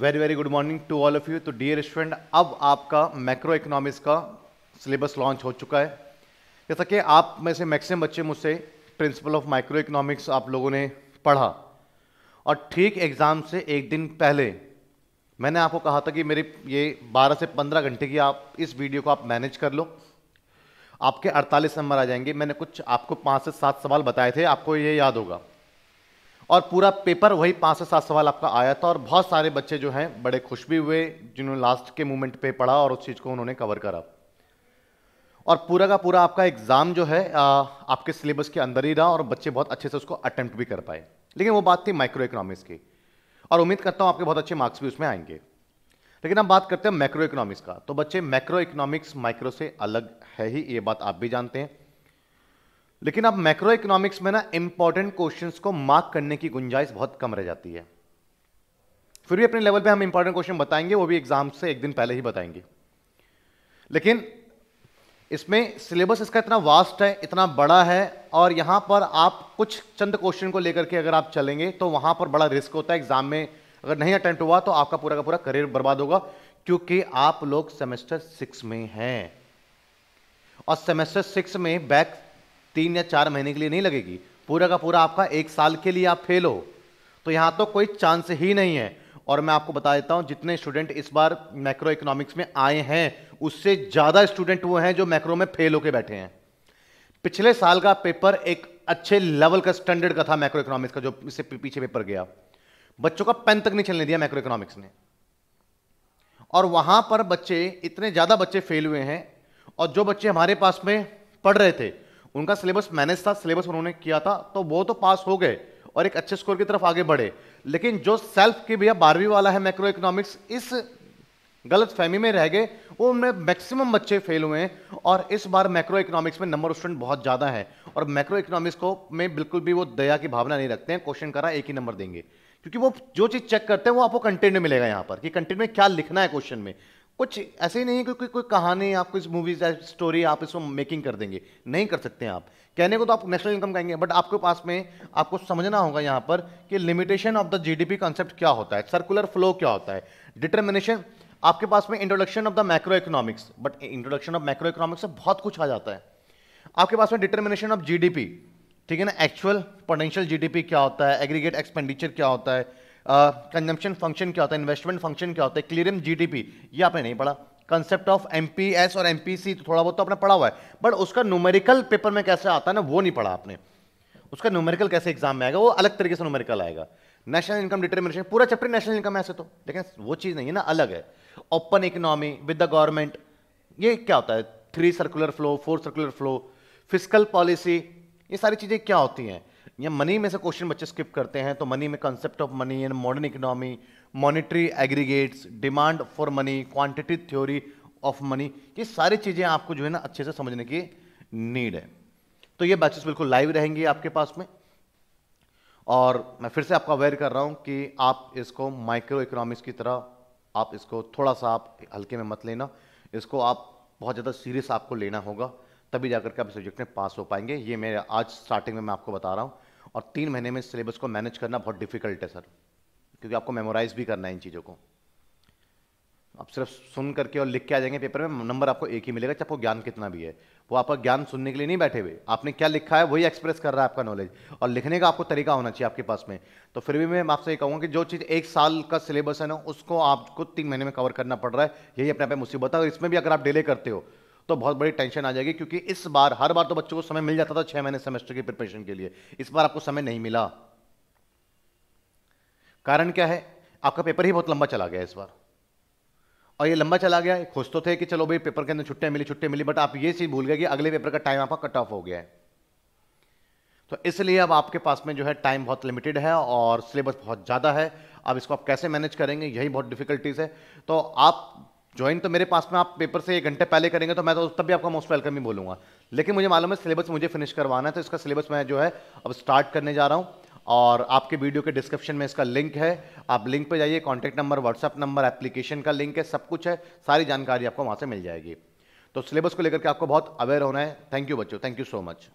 very very good morning to all of you तो dear student अब आपका macroeconomics का सिलेबस लॉन्च हो चुका है जैसा कि आप में से मैक्सिमम बच्चे मुझसे प्रिंसिपल ऑफ माइक्रो इकोनॉमिक्स आप लोगों ने पढ़ा और ठीक एग्ज़ाम से एक दिन पहले मैंने आपको कहा था कि मेरे ये 12 से 15 घंटे की आप इस वीडियो को आप मैनेज कर लो आपके 48 नंबर आ जाएंगे मैंने कुछ आपको पाँच से सात सवाल बताए थे आपको ये याद होगा और पूरा पेपर वही पाँच से सात सवाल आपका आया था और बहुत सारे बच्चे जो हैं बड़े खुश भी हुए जिन्होंने लास्ट के मोमेंट पे पढ़ा और उस चीज़ को उन्होंने कवर करा और पूरा का पूरा आपका एग्ज़ाम जो है आ, आपके सिलेबस के अंदर ही रहा और बच्चे बहुत अच्छे से उसको अटैम्प्ट भी कर पाए लेकिन वो बात थी माइक्रो इकोनॉमिक्स की और उम्मीद करता हूँ आपके बहुत अच्छे मार्क्स भी उसमें आएंगे लेकिन हम बात करते हैं मैक्रो इकोनॉमिक्स का तो बच्चे मैक्रो इकोनॉमिक्स माइक्रो से अलग है ही ये बात आप भी जानते हैं लेकिन अब मैक्रो इकोनॉमिक्स में ना इंपॉर्टेंट क्वेश्चंस को मार्क करने की गुंजाइश बहुत कम रह जाती है फिर भी अपने लेवल पे हम इंपॉर्टेंट क्वेश्चन बताएंगे वो भी एग्जाम से एक दिन पहले ही बताएंगे लेकिन इसमें सिलेबस इसका इतना वास्ट है इतना बड़ा है और यहां पर आप कुछ चंद क्वेश्चन को लेकर के अगर आप चलेंगे तो वहां पर बड़ा रिस्क होता है एग्जाम में अगर नहीं अटेंप्ट हुआ तो आपका पूरा का पूरा करियर बर्बाद होगा क्योंकि आप लोग सेमेस्टर सिक्स में हैं और सेमेस्टर सिक्स में बैक तीन या चार महीने के लिए नहीं लगेगी पूरा का पूरा आपका एक साल के लिए आप फेल हो तो यहाँ तो कोई चांस ही नहीं है और मैं आपको बता देता हूँ जितने स्टूडेंट इस बार मैक्रो इकोनॉमिक्स में आए हैं उससे ज़्यादा स्टूडेंट वो हैं जो मैक्रो में फेल होकर बैठे हैं पिछले साल का पेपर एक अच्छे लेवल का स्टैंडर्ड का था मैक्रो इकोनॉमिक्स का जो इससे पीछे पेपर गया बच्चों का पेन तक नहीं चलने दिया मैक्रो इकोनॉमिक्स ने और वहां पर बच्चे इतने ज़्यादा बच्चे फेल हुए हैं और जो बच्चे हमारे पास में पढ़ रहे थे उनका सिलेबस मैनेज था सिलेबस उन्होंने किया था तो वो तो पास हो गए और एक अच्छे स्कोर की तरफ आगे बढ़े लेकिन जो सेल्फ की भैया बारहवीं वाला है मैक्रो इकोनॉमिक्स इस गलत फहमी में रह गए वो उनमें मैक्सिमम बच्चे फेल हुए हैं और इस बार मैक्रो इकोनॉमिक्स में नंबर स्टूडेंट बहुत ज़्यादा है और मैक्रो इकोनॉमिक्स को में बिल्कुल भी वो दया की भावना नहीं रखते हैं क्वेश्चन करा एक ही नंबर देंगे क्योंकि वो जो चीज़ चेक करते हैं वो आपको कंटेंट में मिलेगा यहाँ पर कि कंटेंट में क्या लिखना है क्वेश्चन में कुछ ऐसे ही नहीं कि कोई कोई कहानी आपको इस मूवीज स्टोरी आप इसको मेकिंग कर देंगे नहीं कर सकते हैं आप कहने को तो आप नेशनल इनकम कहेंगे बट आपके पास में आपको समझना होगा यहाँ पर कि limitation of the G D P concept क्या होता है सर्कुलर फ्लो क्या होता है डिटर्मिनेशन आपके पास में introduction of the macroeconomics but introduction of macroeconomics से बहुत कुछ आ जाता है आपके पास में डिटर्मिनेशन ऑफ पी ठीक है ना एक्चुअल पोटेंशियल पी क्या होता है एग्रीगेट एक्सपेंडिचर क्या होता है कंजम्पशन फंक्शन क्या होता है इन्वेस्टमेंट फंक्शन क्या होता है डी जीडीपी ये आपने नहीं पढ़ा कंसेप्ट ऑफ एमपीएस और एमपीसी तो थोड़ा बहुत तो आपने पढ़ा हुआ है बट उसका न्यूमेरिकल पेपर में कैसे आता है ना वो नहीं पढ़ा आपने उसका न्यूमेरिकल कैसे एग्जाम में आएगा वो अलग तरीके से न्यूमेरिकल आएगा नेशनल इनकम डिटर्मिनेशन पूरा चैप्टर नेशनल इनकम ऐसे तो लेकिन वो चीज़ नहीं है ना अलग है open economy with the government ये क्या होता है three circular flow four circular flow physical policy ये सारी चीज़ें क्या होती हैं या मनी में से क्वेश्चन बच्चे स्किप करते हैं तो मनी में concept of money and modern economy monetary aggregates demand for money quantity theory of money ये सारी चीज़ें आपको जो है ना अच्छे से समझने की नीड है तो ये बैचेस बिल्कुल लाइव रहेंगी आपके पास में और मैं फिर से आपको अवेयर कर रहा हूँ कि आप इसको माइक्रो इकोनॉमिक्स की तरह आप इसको थोड़ा सा आप हल्के में मत लेना इसको आप बहुत ज़्यादा सीरियस आपको लेना होगा तभी जाकर के आप सब्जेक्ट में पास हो पाएंगे ये मेरे आज स्टार्टिंग में मैं आपको बता रहा हूँ और तीन महीने में सिलेबस को मैनेज करना बहुत डिफिकल्ट है सर क्योंकि आपको मेमोराइज भी करना है इन चीज़ों को आप सिर्फ सुन करके और लिख के आ जाएंगे पेपर में नंबर आपको एक ही मिलेगा चाहे आपको ज्ञान कितना भी है वो आपका ज्ञान सुनने के लिए नहीं बैठे हुए आपने क्या लिखा है वही एक्सप्रेस कर रहा है आपका नॉलेज और लिखने का आपको तरीका होना चाहिए आपके पास में तो फिर भी मैं आपसे ये कहूँगा कि जो चीज़ एक साल का सिलेबस है ना उसको आपको तीन महीने में कवर करना पड़ रहा है यही अपने आप में मुसीबत है और इसमें भी अगर आप डिले करते हो तो बहुत बड़ी टेंशन आ जाएगी क्योंकि इस बार हर बार तो बच्चों को समय मिल जाता था छह महीने सेमेस्टर की प्रिपरेशन के लिए इस बार आपको समय नहीं मिला कारण क्या है आपका पेपर ही बहुत लंबा चला गया इस बार और ये लंबा चला गया खुश तो थे कि चलो भाई पेपर के अंदर छुट्टियां मिली छुट्टियाँ मिली बट आप ये चीज़ भूल गए कि अगले पेपर का टाइम आपका कट ऑफ हो गया है तो इसलिए अब आपके पास में जो है टाइम बहुत लिमिटेड है और सिलेबस बहुत ज़्यादा है अब इसको आप कैसे मैनेज करेंगे यही बहुत डिफिकल्टीज़ है तो आप ज्वाइन तो मेरे पास में आप पेपर से एक घंटे पहले करेंगे तो मैं तो तब भी आपका मोस्ट वेलकम ही बोलूंगा लेकिन मुझे मालूम है सिलेबस मुझे फिनिश करवाना है तो इसका सिलेबस मैं जो है अब स्टार्ट करने जा रहा हूँ और आपके वीडियो के डिस्क्रिप्शन में इसका लिंक है आप लिंक पर जाइए contact number WhatsApp number application का लिंक है सब कुछ है सारी जानकारी आपको वहाँ से मिल जाएगी तो सिलेबस को लेकर के आपको बहुत अवेयर होना है थैंक यू बच्चों थैंक यू सो मच